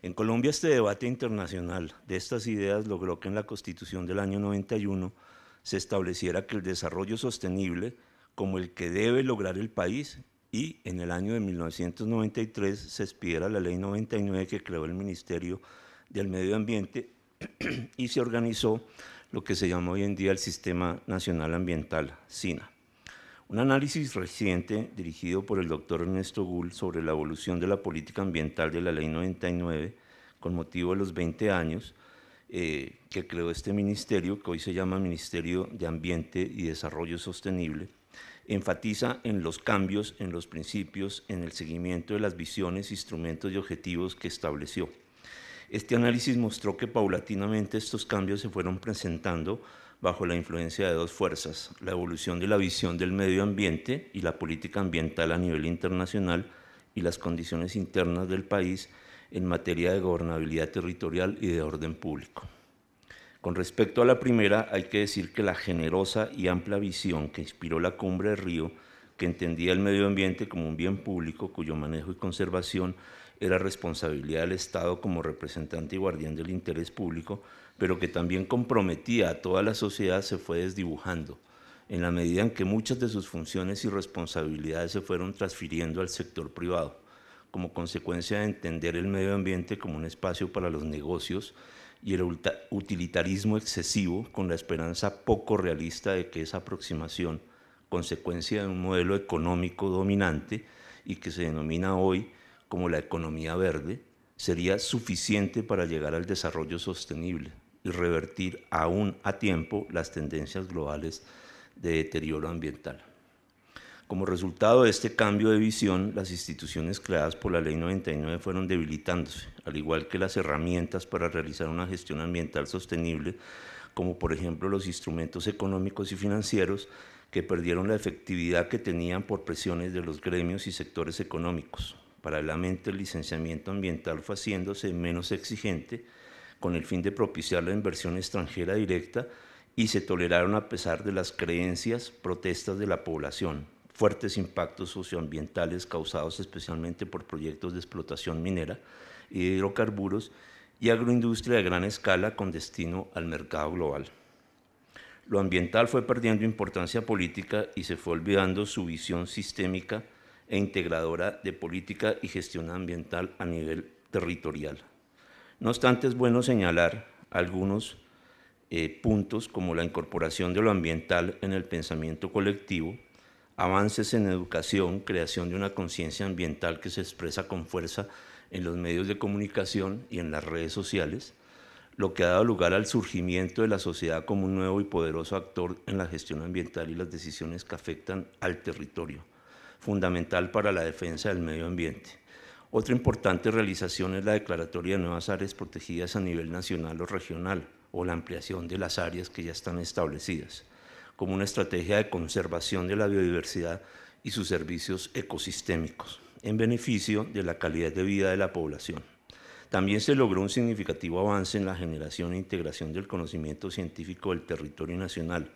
En Colombia este debate internacional de estas ideas logró que en la Constitución del año 91 se estableciera que el desarrollo sostenible como el que debe lograr el país y en el año de 1993 se expidiera la ley 99 que creó el Ministerio del Medio Ambiente y se organizó lo que se llama hoy en día el Sistema Nacional Ambiental, SINA. Un análisis reciente dirigido por el doctor Ernesto Gull sobre la evolución de la política ambiental de la Ley 99 con motivo de los 20 años eh, que creó este ministerio, que hoy se llama Ministerio de Ambiente y Desarrollo Sostenible, enfatiza en los cambios, en los principios, en el seguimiento de las visiones, instrumentos y objetivos que estableció. Este análisis mostró que paulatinamente estos cambios se fueron presentando bajo la influencia de dos fuerzas, la evolución de la visión del medio ambiente y la política ambiental a nivel internacional y las condiciones internas del país en materia de gobernabilidad territorial y de orden público. Con respecto a la primera, hay que decir que la generosa y amplia visión que inspiró la cumbre de Río, que entendía el medio ambiente como un bien público cuyo manejo y conservación era responsabilidad del Estado como representante y guardián del interés público, pero que también comprometía a toda la sociedad, se fue desdibujando, en la medida en que muchas de sus funciones y responsabilidades se fueron transfiriendo al sector privado, como consecuencia de entender el medio ambiente como un espacio para los negocios y el utilitarismo excesivo con la esperanza poco realista de que esa aproximación, consecuencia de un modelo económico dominante y que se denomina hoy como la economía verde, sería suficiente para llegar al desarrollo sostenible y revertir aún a tiempo las tendencias globales de deterioro ambiental. Como resultado de este cambio de visión, las instituciones creadas por la Ley 99 fueron debilitándose, al igual que las herramientas para realizar una gestión ambiental sostenible, como por ejemplo los instrumentos económicos y financieros, que perdieron la efectividad que tenían por presiones de los gremios y sectores económicos, Paralelamente, el licenciamiento ambiental fue haciéndose menos exigente con el fin de propiciar la inversión extranjera directa y se toleraron a pesar de las creencias, protestas de la población, fuertes impactos socioambientales causados especialmente por proyectos de explotación minera y hidrocarburos y agroindustria de gran escala con destino al mercado global. Lo ambiental fue perdiendo importancia política y se fue olvidando su visión sistémica e integradora de política y gestión ambiental a nivel territorial. No obstante, es bueno señalar algunos eh, puntos como la incorporación de lo ambiental en el pensamiento colectivo, avances en educación, creación de una conciencia ambiental que se expresa con fuerza en los medios de comunicación y en las redes sociales, lo que ha dado lugar al surgimiento de la sociedad como un nuevo y poderoso actor en la gestión ambiental y las decisiones que afectan al territorio fundamental para la defensa del medio ambiente. Otra importante realización es la declaratoria de nuevas áreas protegidas a nivel nacional o regional, o la ampliación de las áreas que ya están establecidas, como una estrategia de conservación de la biodiversidad y sus servicios ecosistémicos, en beneficio de la calidad de vida de la población. También se logró un significativo avance en la generación e integración del conocimiento científico del territorio nacional,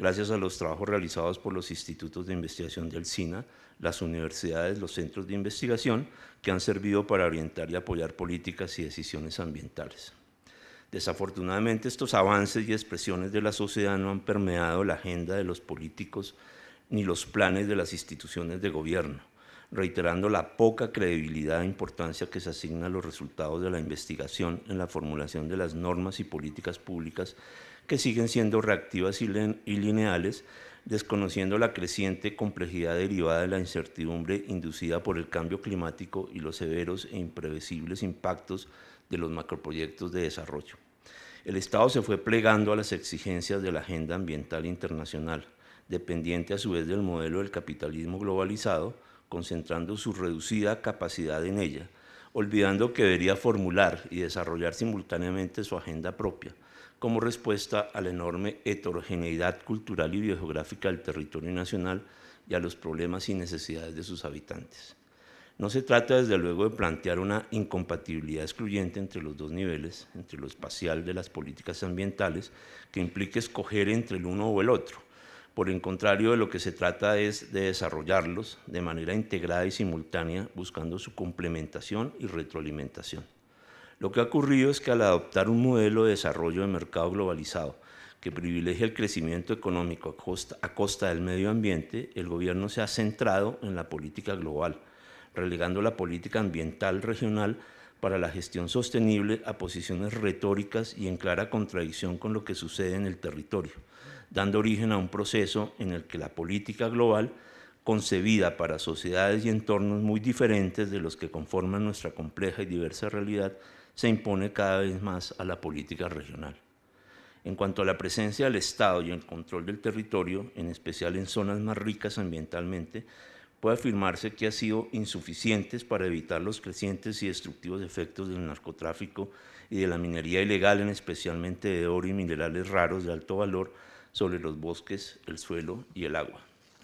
gracias a los trabajos realizados por los institutos de investigación del SINA, las universidades, los centros de investigación, que han servido para orientar y apoyar políticas y decisiones ambientales. Desafortunadamente, estos avances y expresiones de la sociedad no han permeado la agenda de los políticos ni los planes de las instituciones de gobierno, reiterando la poca credibilidad e importancia que se asigna a los resultados de la investigación en la formulación de las normas y políticas públicas que siguen siendo reactivas y, lineales, desconociendo la creciente complejidad derivada de la incertidumbre inducida por el cambio climático y los severos e imprevisibles impactos de los macroproyectos de desarrollo. El Estado se fue plegando a las exigencias de la agenda ambiental internacional, dependiente a su vez del modelo del capitalismo globalizado, concentrando su reducida capacidad en ella, olvidando que debería formular y desarrollar simultáneamente su agenda propia, como respuesta a la enorme heterogeneidad cultural y biogeográfica del territorio nacional y a los problemas y necesidades de sus habitantes. No se trata desde luego de plantear una incompatibilidad excluyente entre los dos niveles, entre lo espacial de las políticas ambientales, que implique escoger entre el uno o el otro. Por el contrario, de lo que se trata es de desarrollarlos de manera integrada y simultánea, buscando su complementación y retroalimentación. Lo que ha ocurrido es que al adoptar un modelo de desarrollo de mercado globalizado que privilegia el crecimiento económico a costa, a costa del medio ambiente, el gobierno se ha centrado en la política global, relegando la política ambiental regional para la gestión sostenible a posiciones retóricas y en clara contradicción con lo que sucede en el territorio, dando origen a un proceso en el que la política global, concebida para sociedades y entornos muy diferentes de los que conforman nuestra compleja y diversa realidad, se impone cada vez más a la política regional. En cuanto a la presencia del Estado y el control del territorio, en especial en zonas más ricas ambientalmente, puede afirmarse que ha sido insuficientes para evitar los crecientes y destructivos efectos del narcotráfico y de la minería ilegal, en especialmente de oro y minerales raros de alto valor, sobre los bosques, el suelo y el agua.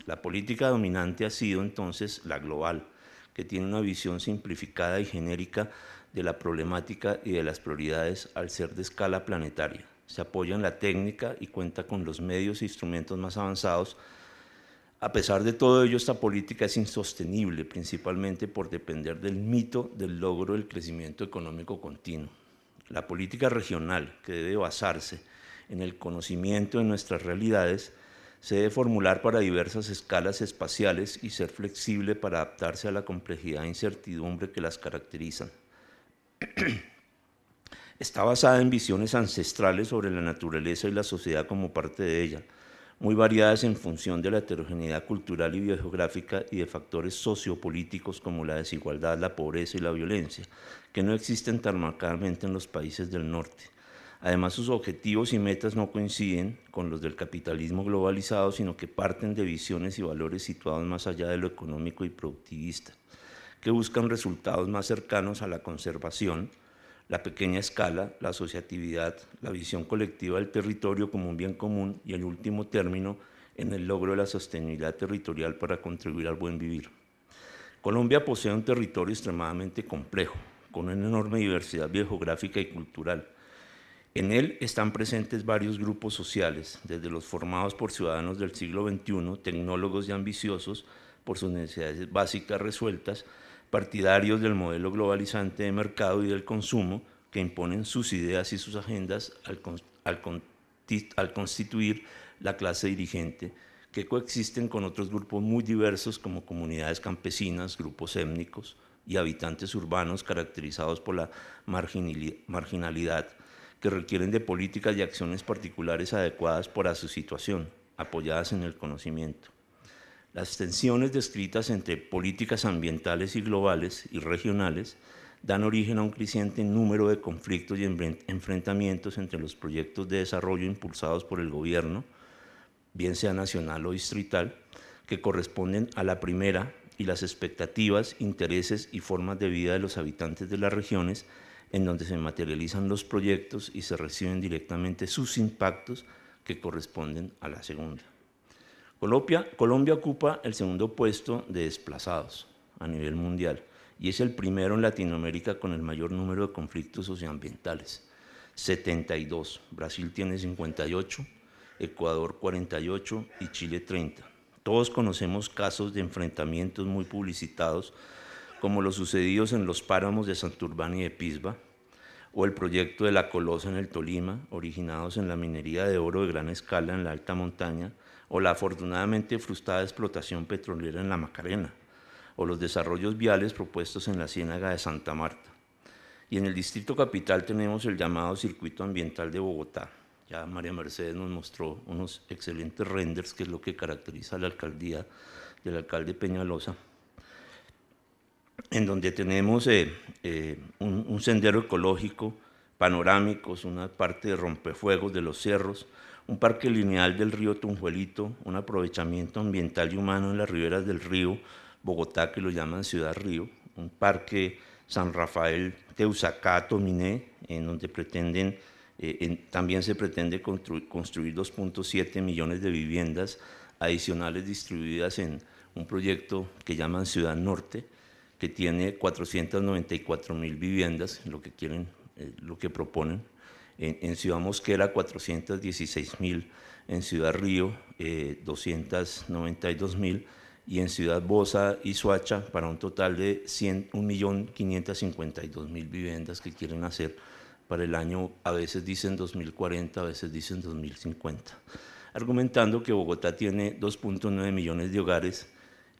La política dominante ha sido entonces la global, que tiene una visión simplificada y genérica de la problemática y de las prioridades al ser de escala planetaria. Se apoya en la técnica y cuenta con los medios e instrumentos más avanzados. A pesar de todo ello, esta política es insostenible, principalmente por depender del mito del logro del crecimiento económico continuo. La política regional, que debe basarse en el conocimiento de nuestras realidades, se debe formular para diversas escalas espaciales y ser flexible para adaptarse a la complejidad e incertidumbre que las caracterizan. Está basada en visiones ancestrales sobre la naturaleza y la sociedad como parte de ella, muy variadas en función de la heterogeneidad cultural y biogeográfica y de factores sociopolíticos como la desigualdad, la pobreza y la violencia, que no existen tan marcadamente en los países del norte. Además, sus objetivos y metas no coinciden con los del capitalismo globalizado, sino que parten de visiones y valores situados más allá de lo económico y productivista que buscan resultados más cercanos a la conservación, la pequeña escala, la asociatividad, la visión colectiva del territorio como un bien común y, el último término, en el logro de la sostenibilidad territorial para contribuir al buen vivir. Colombia posee un territorio extremadamente complejo, con una enorme diversidad biográfica y cultural. En él están presentes varios grupos sociales, desde los formados por ciudadanos del siglo XXI, tecnólogos y ambiciosos, por sus necesidades básicas resueltas, partidarios del modelo globalizante de mercado y del consumo que imponen sus ideas y sus agendas al, constituir la clase dirigente, que coexisten con otros grupos muy diversos como comunidades campesinas, grupos étnicos y habitantes urbanos caracterizados por la marginalidad, que requieren de políticas y acciones particulares adecuadas para su situación, apoyadas en el conocimiento. Las tensiones descritas entre políticas ambientales y globales y regionales dan origen a un creciente número de conflictos y enfrentamientos entre los proyectos de desarrollo impulsados por el gobierno, bien sea nacional o distrital, que corresponden a la primera y las expectativas, intereses y formas de vida de los habitantes de las regiones en donde se materializan los proyectos y se reciben directamente sus impactos que corresponden a la segunda. Colombia, Colombia ocupa el segundo puesto de desplazados a nivel mundial y es el primero en Latinoamérica con el mayor número de conflictos socioambientales, 72. Brasil tiene 58, Ecuador 48 y Chile 30. Todos conocemos casos de enfrentamientos muy publicitados, como los sucedidos en los páramos de Santurbán y de Pisba, o el proyecto de la Colosa en el Tolima, originados en la minería de oro de gran escala en la alta montaña, o la afortunadamente frustrada explotación petrolera en la Macarena, o los desarrollos viales propuestos en la Ciénaga de Santa Marta. Y en el Distrito Capital tenemos el llamado Circuito Ambiental de Bogotá. Ya María Mercedes nos mostró unos excelentes renders, que es lo que caracteriza a la alcaldía del alcalde Peñalosa en donde tenemos eh, eh, un, sendero ecológico, panorámicos, una parte de rompefuegos de los cerros, un parque lineal del río Tunjuelito, un aprovechamiento ambiental y humano en las riberas del río Bogotá, que lo llaman Ciudad Río, un parque San Rafael Teusacato Miné, en donde pretenden, eh, también se pretende construir 2.7 millones de viviendas adicionales distribuidas en un proyecto que llaman Ciudad Norte, que tiene 494 mil viviendas, lo que quieren, eh, lo que proponen. En, Ciudad Mosquera, 416 mil. En Ciudad Río, 292 eh, mil. Y en Ciudad Bosa y Suacha, para un total de 1.552.000 viviendas que quieren hacer para el año, a veces dicen 2040, a veces dicen 2050. Argumentando que Bogotá tiene 2.9 millones de hogares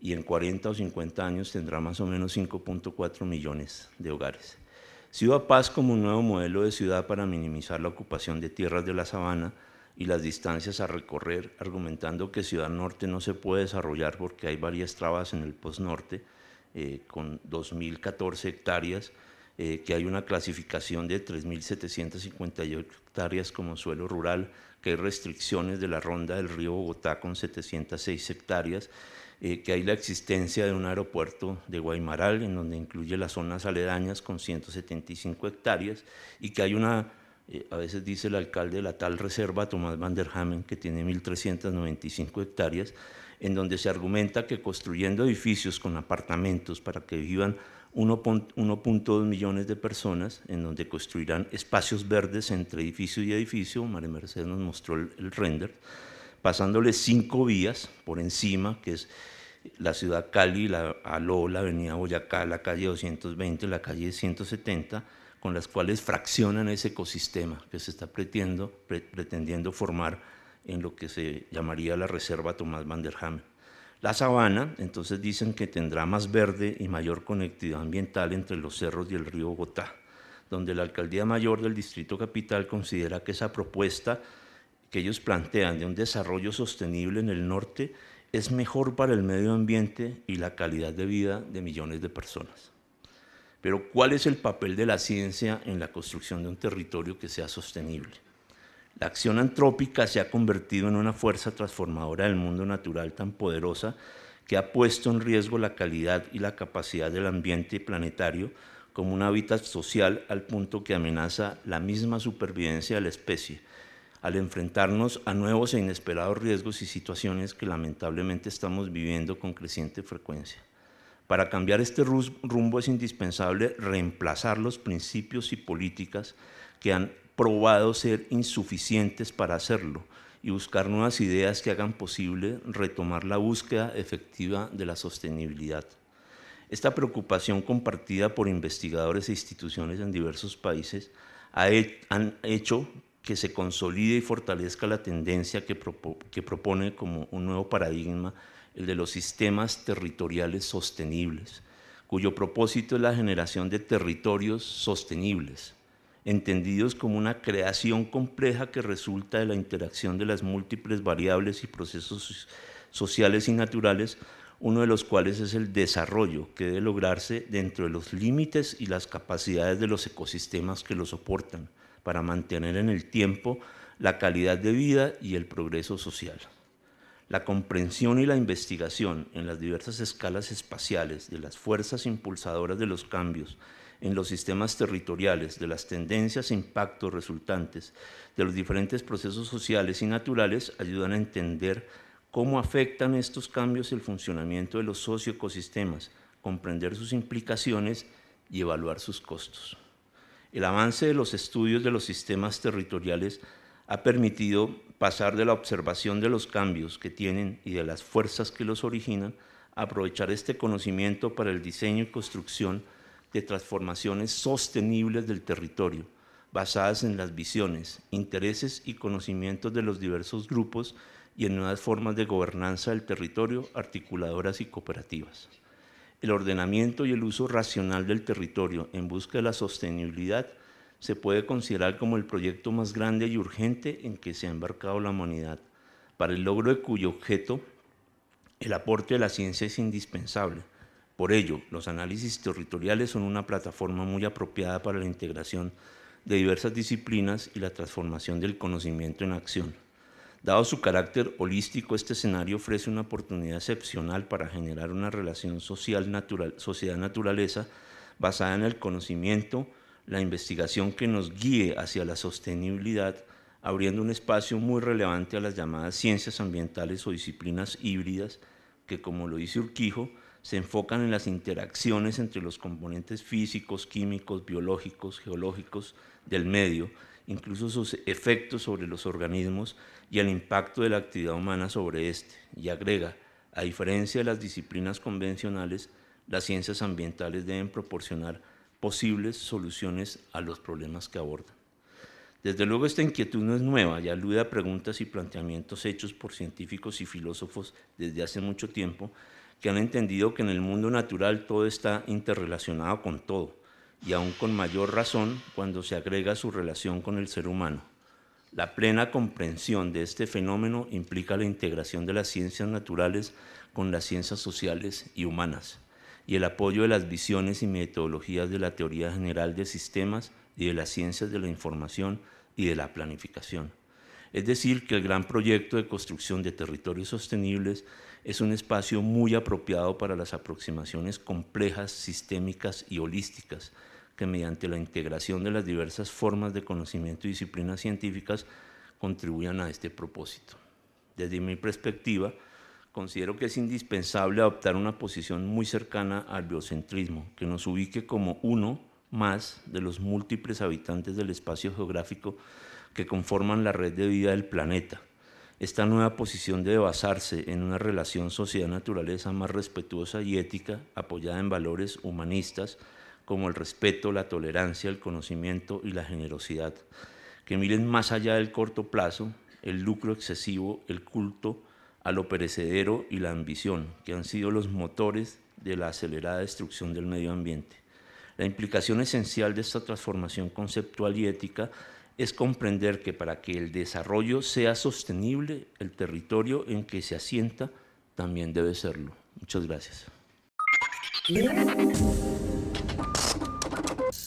y en 40 o 50 años tendrá más o menos 5.4 millones de hogares. Ciudad Paz como un nuevo modelo de ciudad para minimizar la ocupación de tierras de la sabana y las distancias a recorrer, argumentando que Ciudad Norte no se puede desarrollar porque hay varias trabas en el post eh, con 2.014 hectáreas, eh, que hay una clasificación de 3.758 hectáreas como suelo rural, que hay restricciones de la ronda del río Bogotá con 706 hectáreas, eh, que hay la existencia de un aeropuerto de Guaymaral, en donde incluye las zonas aledañas con 175 hectáreas, y que hay una, eh, a veces dice el alcalde de la tal reserva, Tomás van der Hamen, que tiene 1.395 hectáreas, en donde se argumenta que construyendo edificios con apartamentos para que vivan 1.2 millones de personas, en donde construirán espacios verdes entre edificio y edificio, María Mercedes nos mostró el render, pasándole cinco vías por encima, que es la ciudad Cali, la a la avenida Boyacá, la calle 220, la calle 170, con las cuales fraccionan ese ecosistema que se está pretendiendo, pretendiendo formar en lo que se llamaría la Reserva Tomás Vanderham. La sabana, entonces dicen que tendrá más verde y mayor conectividad ambiental entre los cerros y el río Bogotá, donde la Alcaldía Mayor del Distrito Capital considera que esa propuesta que ellos plantean de un desarrollo sostenible en el norte es mejor para el medio ambiente y la calidad de vida de millones de personas. Pero ¿cuál es el papel de la ciencia en la construcción de un territorio que sea sostenible? La acción antrópica se ha convertido en una fuerza transformadora del mundo natural tan poderosa que ha puesto en riesgo la calidad y la capacidad del ambiente planetario como un hábitat social al punto que amenaza la misma supervivencia de la especie al enfrentarnos a nuevos e inesperados riesgos y situaciones que lamentablemente estamos viviendo con creciente frecuencia. Para cambiar este rumbo es indispensable reemplazar los principios y políticas que han probado ser insuficientes para hacerlo y buscar nuevas ideas que hagan posible retomar la búsqueda efectiva de la sostenibilidad. Esta preocupación compartida por investigadores e instituciones en diversos países ha han hecho que se consolide y fortalezca la tendencia que, propone como un nuevo paradigma el de los sistemas territoriales sostenibles, cuyo propósito es la generación de territorios sostenibles, entendidos como una creación compleja que resulta de la interacción de las múltiples variables y procesos sociales y naturales, uno de los cuales es el desarrollo, que debe lograrse dentro de los límites y las capacidades de los ecosistemas que lo soportan para mantener en el tiempo la calidad de vida y el progreso social. La comprensión y la investigación en las diversas escalas espaciales de las fuerzas impulsadoras de los cambios en los sistemas territoriales, de las tendencias e impactos resultantes de los diferentes procesos sociales y naturales ayudan a entender cómo afectan estos cambios el funcionamiento de los socioecosistemas, comprender sus implicaciones y evaluar sus costos. El avance de los estudios de los sistemas territoriales ha permitido pasar de la observación de los cambios que tienen y de las fuerzas que los originan a aprovechar este conocimiento para el diseño y construcción de transformaciones sostenibles del territorio, basadas en las visiones, intereses y conocimientos de los diversos grupos y en nuevas formas de gobernanza del territorio, articuladoras y cooperativas el ordenamiento y el uso racional del territorio en busca de la sostenibilidad se puede considerar como el proyecto más grande y urgente en que se ha embarcado la humanidad, para el logro de cuyo objeto el aporte de la ciencia es indispensable. Por ello, los análisis territoriales son una plataforma muy apropiada para la integración de diversas disciplinas y la transformación del conocimiento en acción. Dado su carácter holístico, este escenario ofrece una oportunidad excepcional para generar una relación social sociedad-naturaleza basada en el conocimiento, la investigación que nos guíe hacia la sostenibilidad, abriendo un espacio muy relevante a las llamadas ciencias ambientales o disciplinas híbridas que, como lo dice Urquijo, se enfocan en las interacciones entre los componentes físicos, químicos, biológicos, geológicos del medio incluso sus efectos sobre los organismos y el impacto de la actividad humana sobre éste, y agrega, a diferencia de las disciplinas convencionales, las ciencias ambientales deben proporcionar posibles soluciones a los problemas que abordan. Desde luego esta inquietud no es nueva, y alude a preguntas y planteamientos hechos por científicos y filósofos desde hace mucho tiempo que han entendido que en el mundo natural todo está interrelacionado con todo y aún con mayor razón cuando se agrega su relación con el ser humano. La plena comprensión de este fenómeno implica la integración de las ciencias naturales con las ciencias sociales y humanas, y el apoyo de las visiones y metodologías de la teoría general de sistemas y de las ciencias de la información y de la planificación. Es decir, que el gran proyecto de construcción de territorios sostenibles es un espacio muy apropiado para las aproximaciones complejas, sistémicas y holísticas que mediante la integración de las diversas formas de conocimiento y disciplinas científicas contribuyan a este propósito. Desde mi perspectiva, considero que es indispensable adoptar una posición muy cercana al biocentrismo, que nos ubique como uno más de los múltiples habitantes del espacio geográfico que conforman la red de vida del planeta esta nueva posición debe basarse en una relación sociedad-naturaleza más respetuosa y ética, apoyada en valores humanistas como el respeto, la tolerancia, el conocimiento y la generosidad, que miren más allá del corto plazo, el lucro excesivo, el culto a lo perecedero y la ambición, que han sido los motores de la acelerada destrucción del medio ambiente. La implicación esencial de esta transformación conceptual y ética es comprender que para que el desarrollo sea sostenible, el territorio en que se asienta también debe serlo. Muchas gracias.